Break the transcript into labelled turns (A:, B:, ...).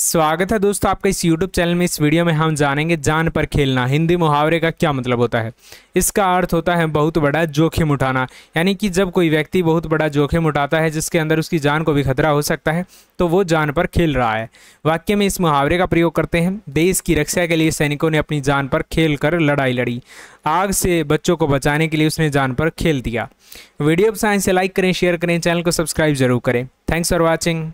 A: स्वागत है दोस्तों आपका इस YouTube चैनल में इस वीडियो में हम जानेंगे जान पर खेलना हिंदी मुहावरे का क्या मतलब होता है इसका अर्थ होता है बहुत बड़ा जोखिम उठाना यानी कि जब कोई व्यक्ति बहुत बड़ा जोखिम उठाता है जिसके अंदर उसकी जान को भी खतरा हो सकता है तो वो जान पर खेल रहा है वाक्य में इस मुहावरे का प्रयोग करते हैं देश की रक्षा के लिए सैनिकों ने अपनी जान पर खेल कर लड़ाई लड़ी आग से बच्चों को बचाने के लिए उसने जान पर खेल दिया वीडियो पसंद से लाइक करें शेयर करें चैनल को सब्सक्राइब जरूर करें थैंक्स फॉर वॉचिंग